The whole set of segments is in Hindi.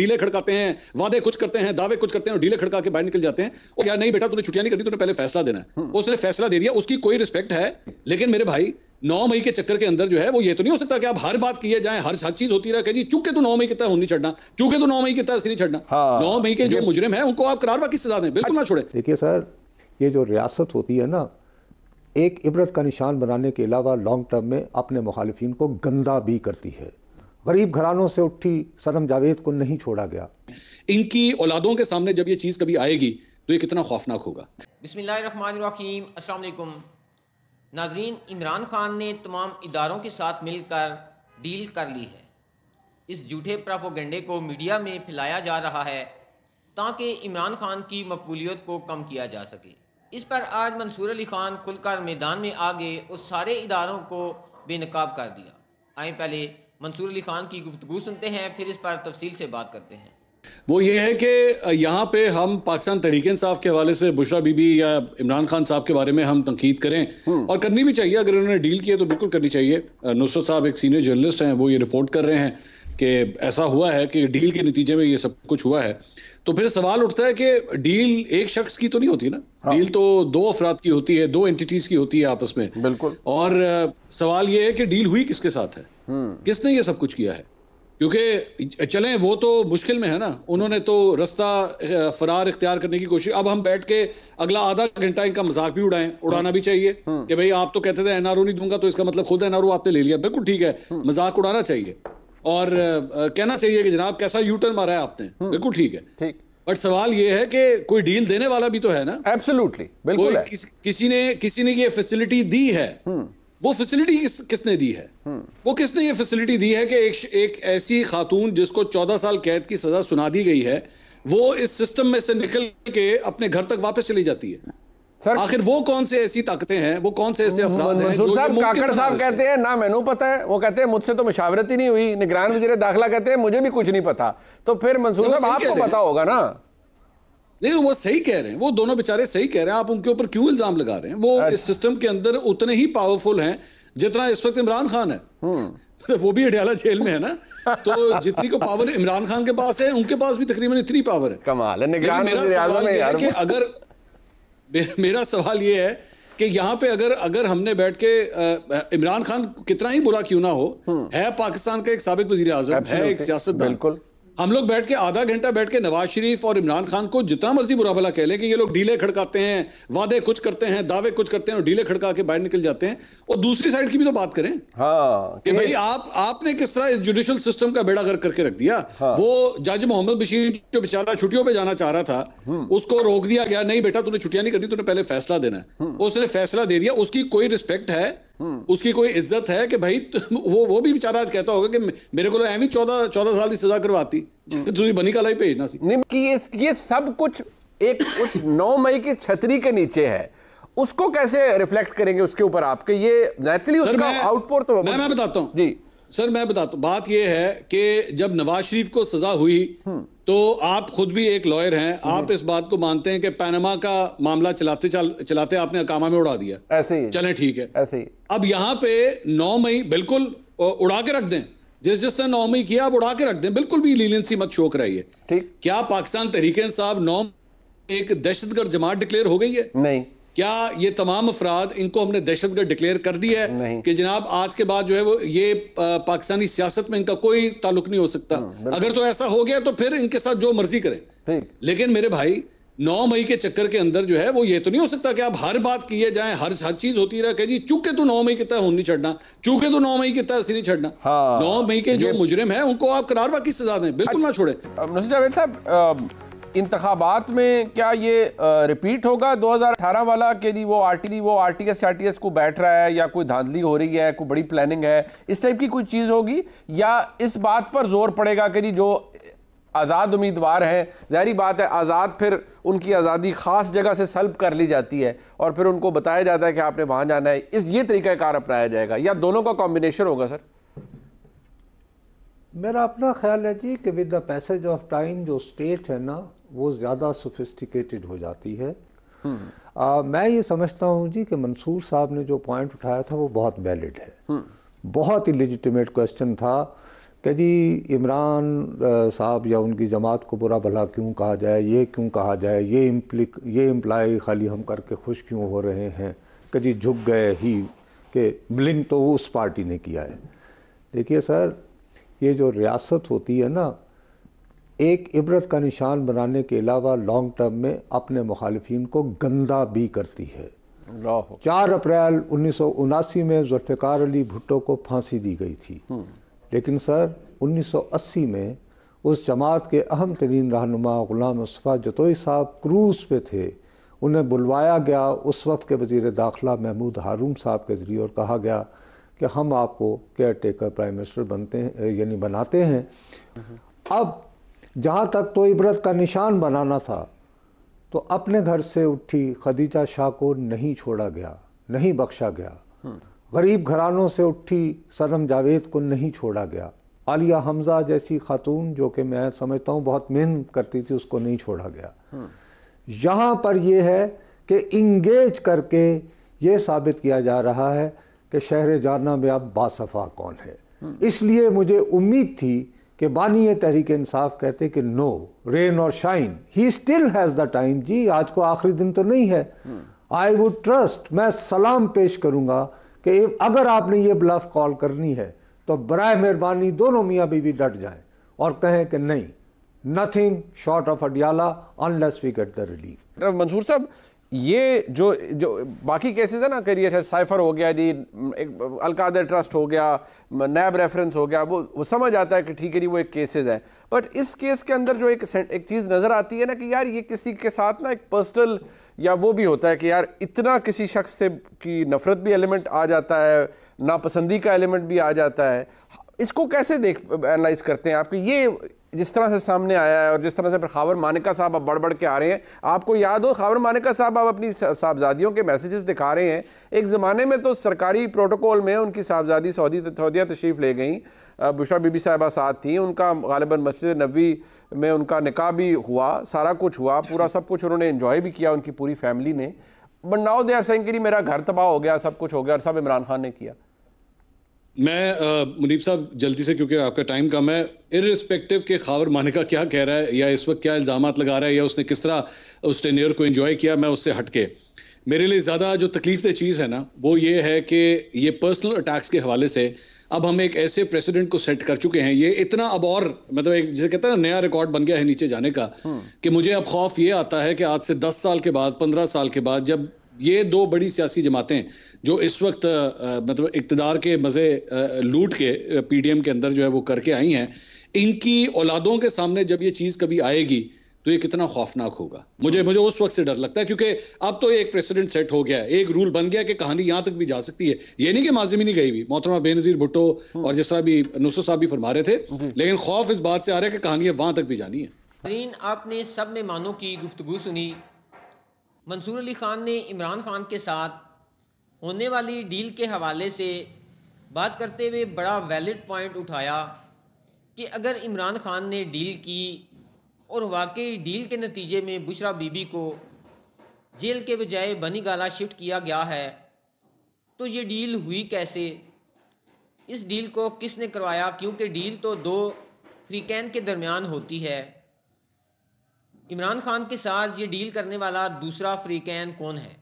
डीले खड़काते हैं वादे कुछ करते हैं दावे कुछ करते हैं और डीले खड़का के बाहर निकल जाते हैं और यार नहीं बेटा तुमने छुट्टियां नहीं करनी तुमने पहले फैसला देना है हाँ। उसने फैसला दे दिया उसकी कोई रिस्पेक्ट है लेकिन मेरे भाई नौ मई के चक्कर के अंदर जो है वो ये तो नहीं हो सकता कि आप हर बात किए जाए हर हर चीज होती रहे जी चूंकि तो नौ मई कितना तरह नहीं छड़ना चूंकि तो नौ मई कितना तरह नहीं छड़ना हाँ। नौ मई के जो मुजरिम है उनको आप करार बाकी सजा दें बिल्कुल ना छोड़े देखिए सर ये जो रियासत होती है ना एक इबरत का निशान बनाने के अलावा लॉन्ग टर्म में अपने मुखालिफिन को गंदा भी करती है गरीब घरानों से उठी सरम जावेद को नहीं छोड़ा गया इनकी औलादों के सामने जब ये चीज़ कभी आएगी तो ये कितना खौफनाक होगा बिस्मिल्लाहिर्रहमानिर्रहीम अस्सलाम वालेकुम नाजरीन इमरान खान ने तमाम इदारों के साथ मिलकर डील कर ली है इस झूठे प्रापोगंडे को मीडिया में फैलाया जा रहा है ताकि इमरान खान की मकबूलियत को कम किया जा सके इस पर आज मंसूर अली खान खुलकर मैदान में आ गए और सारे इदारों को बेनकाब कर दिया आए पहले मंसूर अली खान की गुफ्तु सुनते हैं फिर इस पर तफसील से बात करते हैं वो ये है कि यहाँ पे हम पाकिस्तान तहरीक इंसाफ के हवाले से बुशरा बीबी या इमरान खान साहब के बारे में हम तनकीद करें हम्म। और करनी भी चाहिए अगर उन्होंने डील किया तो बिल्कुल करनी चाहिए नुसरत साहब एक सीनियर जर्नलिस्ट हैं वो ये रिपोर्ट कर रहे हैं कि ऐसा हुआ है कि डील के नतीजे में ये सब कुछ हुआ है तो फिर सवाल उठता है कि डील एक शख्स की तो नहीं होती ना हाँ। डील तो दो अफराद की होती है दो एंटिटीज की होती है आपस में बिल्कुल और सवाल ये है कि डील हुई किसके साथ है हम्म। किसने ये सब कुछ किया है क्योंकि चलें वो तो मुश्किल में है ना उन्होंने तो रास्ता फरार इख्तियार करने की कोशिश अब हम बैठ के अगला आधा घंटा इनका मजाक भी उड़ाएं उड़ाना भी चाहिए हम्म। कि भाई आप तो कहते थे एनआरओ नहीं दूंगा तो इसका मतलब खुद एनआरओ आपने ले लिया बिल्कुल ठीक है हम्म। मजाक उड़ाना चाहिए और कहना चाहिए कि जनाब कैसा यूटर्न मारा है आपने हम्म। बिल्कुल ठीक है ठीक बट सवाल यह है कि कोई डील देने वाला भी तो है ना एब्सोल्युटली बिल्कुल है। किस, किसी ने किसी ने ये फैसिलिटी दी है हम्म। वो फैसिलिटी किस, किसने दी है हम्म। वो किसने ये फैसिलिटी दी है कि एक एक ऐसी खातून जिसको चौदह साल कैद की सजा सुना दी गई है वो इस सिस्टम में से निकल के अपने घर तक वापस चली जाती है सर आखिर वो कौन से ऐसी ताकतें हैं वो कौन से ऐसे अफराद हैं जो साहब काकड़ साहब कहते हैं ना मैनू पता है वो कहते हैं मुझसे तो मशावरत ही नहीं हुई निगरान वजीर दाखिला कहते हैं मुझे भी कुछ नहीं पता तो फिर मंसूर साहब आपको पता होगा ना नहीं वो सही कह रहे हैं वो दोनों बेचारे सही कह रहे हैं आप उनके ऊपर क्यों इल्जाम लगा रहे हैं वो अच्छा। इस सिस्टम के अंदर उतने ही पावरफुल हैं जितना इस वक्त इमरान खान है हम्म। वो भी अडियाला जेल में है ना तो जितनी को पावर इमरान खान के पास है उनके पास भी तकरीबन इतनी पावर है कमाल है है अगर मेरा सवाल ये है कि यहाँ पे अगर अगर हमने बैठ के इमरान खान कितना ही बुरा क्यों ना हो हम्म। है पाकिस्तान का एक सबक वजी आजम है एक सियासत बिल्कुल हम लोग बैठ के आधा घंटा बैठ के नवाज शरीफ और इमरान खान को जितना मर्जी बुरा भला कह लें कि ये लोग डीले खड़काते हैं वादे कुछ करते हैं दावे कुछ करते हैं और डीले खड़का के बाहर निकल जाते हैं और दूसरी साइड की भी तो बात करें हाँ, कि भाई आप आपने किस तरह इस जुडिशल सिस्टम का बेड़ा गर्क करके रख दिया हाँ, वो जज मोहम्मद बशीर जो बेचारा छुट्टियों पर जाना चाह रहा था हम्म। उसको रोक दिया गया नहीं बेटा तुमने छुट्टियां नहीं करनी तुमने पहले फैसला देना है हम्म। उसने फैसला दे दिया उसकी कोई रिस्पेक्ट है हम्म। उसकी कोई इज्जत है कि भाई तो वो वो भी बेचारा आज कहता होगा कि मेरे को एवं तो चौदह चौदह साल की सजा करवाती हम्म। तुझे बनी काला ही भेजना सी ਨਹੀਂ ਕਿ ये ਇਹ ਸਭ एक उस नौ मई की छतरी के नीचे है उसको कैसे रिफ्लेक्ट करेंगे उसके ऊपर आपके ये नेचुरली उसका आउटपुट तो मैं मैं बताता हूँ जी सर मैं बताता हूँ बात यह है कि जब नवाज शरीफ को सजा हुई हम्म। तो आप खुद भी एक लॉयर हैं हम्म। आप इस बात को मानते हैं कि पैनमा का मामला चलाते चल, चलाते आपने अकामा में उड़ा दिया ऐसे ही चले ठीक है ऐसे ही अब यहाँ पे 9 मई बिल्कुल उड़ा के रख दें जिस जिसने नौ मई किया आप उड़ा के रख दें बिल्कुल भी लीलेंसी मत शोक रही है क्या पाकिस्तान तरीके साहब नौ एक दहशतगर्द जमात डिक्लेयर हो गई है नहीं क्या ये तमाम अफराद इनको हमने दहशतगर्द डिक्लेयर कर दिया है कि जनाब आज के बाद जो है वो ये पाकिस्तानी सियासत में इनका कोई ताल्लुक नहीं हो सकता हम्म, अगर तो ऐसा हो गया तो फिर इनके साथ जो मर्जी करें लेकिन मेरे भाई नौ मई के चक्कर के अंदर जो है वो ये तो नहीं हो सकता कि आप हर बात किए जाए हर हर चीज होती रहे जी चूंकि तो नौ मई की तय नहीं छड़ना चूके तो नौ मई की तय नहीं छड़ना हाँ। नौ मई के जो मुजरिम है उनको आप करारवा की सजा दें बिल्कुल अच्छा, ना छोड़े साहब इंतबात में क्या ये रिपीट होगा 2018 वाला कि जी वो आर टी वो R T S R T S को बैठ रहा है या कोई धांधली हो रही है कोई बड़ी प्लानिंग है इस टाइप की कोई चीज़ होगी या इस बात पर जोर पड़ेगा कि जी जो आज़ाद उम्मीदवार हैं जहरी बात है आज़ाद फिर उनकी आज़ादी ख़ास जगह से सल्ब कर ली जाती है और फिर उनको बताया जाता है कि आपने वहाँ जाना है इस ये तरीक़ाकार अपनाया जाएगा या दोनों का कॉम्बिनेशन होगा सर मेरा अपना ख्याल है जी कि with the passage of time जो स्टेट है ना वो ज़्यादा सोफिस्टिकेटेड हो जाती है हम्म। आ, मैं ये समझता हूँ जी कि मंसूर साहब ने जो पॉइंट उठाया था वो बहुत वैलिड है हम्म। बहुत ही लेजिटिमेट क्वेश्चन था कि जी इमरान साहब या उनकी जमात को बुरा भला क्यों कहा जाए ये क्यों कहा जाए ये इम्प्लिक ये इम्प्लाई खाली हम करके खुश क्यों हो रहे हैं कि जी झुक गए ही कि ब्लिंग तो उस पार्टी ने किया है देखिए सर ये जो रियासत होती है ना एक इबरत का निशान बनाने के अलावा लॉन्ग टर्म में अपने मुखालफन को गंदा भी करती है चार अप्रैल उन्नीस में जुल्फ़ार अली भुट्टो को फांसी दी गई थी हम्म। लेकिन सर 1980 में उस जमात के अहम तरीन रहनुमा गुलाम मुस्तफ़ा जतोई साहब क्रूज़ पे थे उन्हें बुलवाया गया उस वक्त के वजीर दाखिला महमूद हारूम साहब के ज़रिए और कहा गया कि हम आपको केयर टेकर प्राइम मिनिस्टर बनते हैं यानी बनाते हैं हम्म। अब जहाँ तक तो इबरत का निशान बनाना था तो अपने घर से उठी खदीजा शाह को नहीं छोड़ा गया नहीं बख्शा गया हम्म। गरीब घरानों से उठी सनम जावेद को नहीं छोड़ा गया आलिया हमजा जैसी खातून जो कि मैं समझता हूँ बहुत मेहनत करती थी उसको नहीं छोड़ा गया हम्म। यहाँ पर यह है कि इंगेज करके ये साबित किया जा रहा है कि शहर जाना में अब बासफ़ा कौन है हम्म। इसलिए मुझे उम्मीद थी कि बानी तहरीक इंसाफ कहते कि नो रेन और shine he still has the time जी आज को आखिरी दिन तो नहीं है आई वुड ट्रस्ट मैं सलाम पेश करूँगा कि अगर आपने ये ब्लफ कॉल करनी है तो बर मेहरबानी दोनों मियाँ बीवी डट जाए और कहें कि नहीं nothing short of Adiala unless we get the relief Mansoor साहब ये जो जो बाकी केसेस है ना करिए चाहे साइफर हो गया जी एक अलकादर ट्रस्ट हो गया नैब रेफरेंस हो गया वो वो समझ आता है कि ठीक है जी वो एक केसेस है बट इस केस के अंदर जो एक एक चीज़ नज़र आती है ना कि यार ये किसी के साथ ना एक पर्सनल या वो भी होता है कि यार इतना किसी शख्स से की नफ़रत भी एलिमेंट आ जाता है नापसंदी का एलिमेंट भी आ जाता है इसको कैसे देख एनालाइज करते हैं आपके ये जिस तरह से सामने आया है और जिस तरह से खावर मानिका साहब अब बढ़ बढ़ के आ रहे हैं आपको याद हो खावर मानिका साहब अब अपनी साहबजादियों के मैसेजेस दिखा रहे हैं एक ज़माने में तो सरकारी प्रोटोकॉल में उनकी साहबजादी सऊदी सऊदिया तशरीफ़ ले गई बुशरा बीबी साहबा साथ थी उनका गालिबा मस्जिद नबी में उनका निका भी हुआ सारा कुछ हुआ पूरा सब कुछ उन्होंने इन्जॉय भी किया उनकी पूरी फैमिली ने बट दया सिंह के लिए मेरा घर तबाह हो गया सब कुछ हो गया और सब इमरान खान ने किया मैं मुनीब साहब जल्दी से क्योंकि आपका टाइम कम है इरिस्पेक्टिव के खावर का क्या कह रहा है या इस वक्त क्या इल्ज़ाम लगा रहा है या उसने किस तरह उस टेनियर को इंजॉय किया मैं उससे हटके मेरे लिए ज़्यादा जो तकलीफ दे चीज़ है ना वो ये है कि ये पर्सनल अटैक्स के हवाले से अब हम एक ऐसे प्रेसिडेंट को सेट कर चुके हैं ये इतना अब और मतलब एक जिसे कहते हैं ना नया रिकॉर्ड बन गया है नीचे जाने का हाँ। कि मुझे अब खौफ ये आता है कि आज से 10 साल के बाद 15 साल के बाद जब ये दो बड़ी सियासी जमातें जो इस वक्त मतलब इकतदार के मज़े लूट के पीडीएम के अंदर जो है वो करके आई हैं इनकी औलादों के सामने जब ये चीज़ कभी आएगी तो ये कितना खौफनाक होगा मुझे मुझे उस वक्त से डर लगता है क्योंकि अब तो एक प्रेसिडेंट सेट हो गया है एक रूल बन गया कि कहानी यहाँ तक भी जा सकती है ये नहीं कि माजी में नहीं गई हुई मोहतरमा बेनजीर भुट्टो हम्म। और जिस तरह भी नुसर साहब भी फरमा रहे थे लेकिन खौफ इस बात से आ रहा है कि कहानी वहां तक भी जानी है आपने सब मेहमानों की गुफ्तु सुनी मंसूर अली ख़ान ने इमरान ख़ान के साथ होने वाली डील के हवाले से बात करते हुए बड़ा वैलिड पॉइंट उठाया कि अगर इमरान ख़ान ने डील की और वाकई डील के नतीजे में बुशरा बीबी को जेल के बजाय बनी गाला शिफ्ट किया गया है तो ये डील हुई कैसे इस डील को किसने करवाया क्योंकि डील तो दो फ्रीकैन के दरमियान होती है इमरान खान के साथ ये डील करने वाला दूसरा अफ्रीकैन कौन है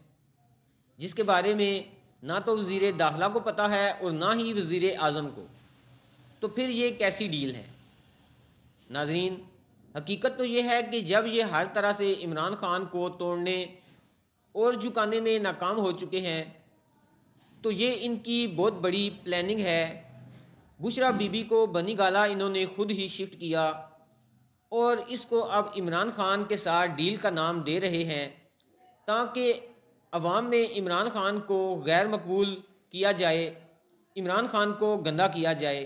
जिसके बारे में ना तो वजीर दाखिला को पता है और ना ही वजीर अजम को तो फिर ये कैसी डील है नाजरीन हकीकत तो ये है कि जब ये हर तरह से इमरान खान को तोड़ने और झुकाने में नाकाम हो चुके हैं तो ये इनकी बहुत बड़ी प्लानिंग है बुशरा बीबी को बनी गाला इन्होंने खुद ही शिफ्ट किया और इसको अब इमरान खान के साथ डील का नाम दे रहे हैं ताकि अवाम में इमरान खान को गैर मकबूल किया जाए इमरान खान को गंदा किया जाए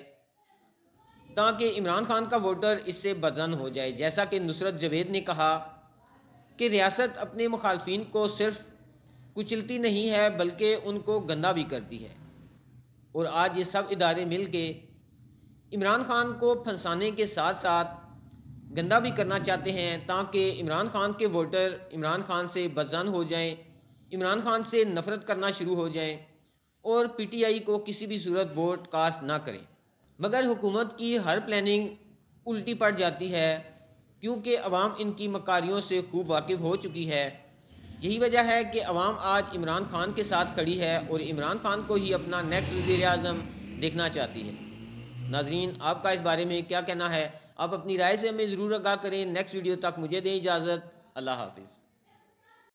ताकि इमरान खान का वोटर इससे बदन हो जाए जैसा कि नुसरत जवेद ने कहा कि रियासत अपने मुखालफी को सिर्फ कुचलती नहीं है बल्कि उनको गंदा भी करती है और आज ये सब इदारे मिल के इमरान खान को फंसाने के साथ साथ गंदा भी करना चाहते हैं ताकि इमरान खान के वोटर इमरान खान से बदजन हो जाएं इमरान खान से नफरत करना शुरू हो जाएं और पीटीआई को किसी भी सूरत वोट कास्ट ना करें मगर हुकूमत की हर प्लानिंग उल्टी पड़ जाती है क्योंकि अवाम इनकी मकारियों से खूब वाकिफ़ हो चुकी है यही वजह है कि अवाम आज इमरान खान के साथ खड़ी है और इमरान खान को ही अपना नेक्स्ट वजीर अजम देखना चाहती है नाजरीन आपका इस बारे में क्या कहना है आप अपनी राय से हमें ज़रूर आगाह करें नेक्स्ट वीडियो तक मुझे दें इजाज़त अल्लाह हाफिज़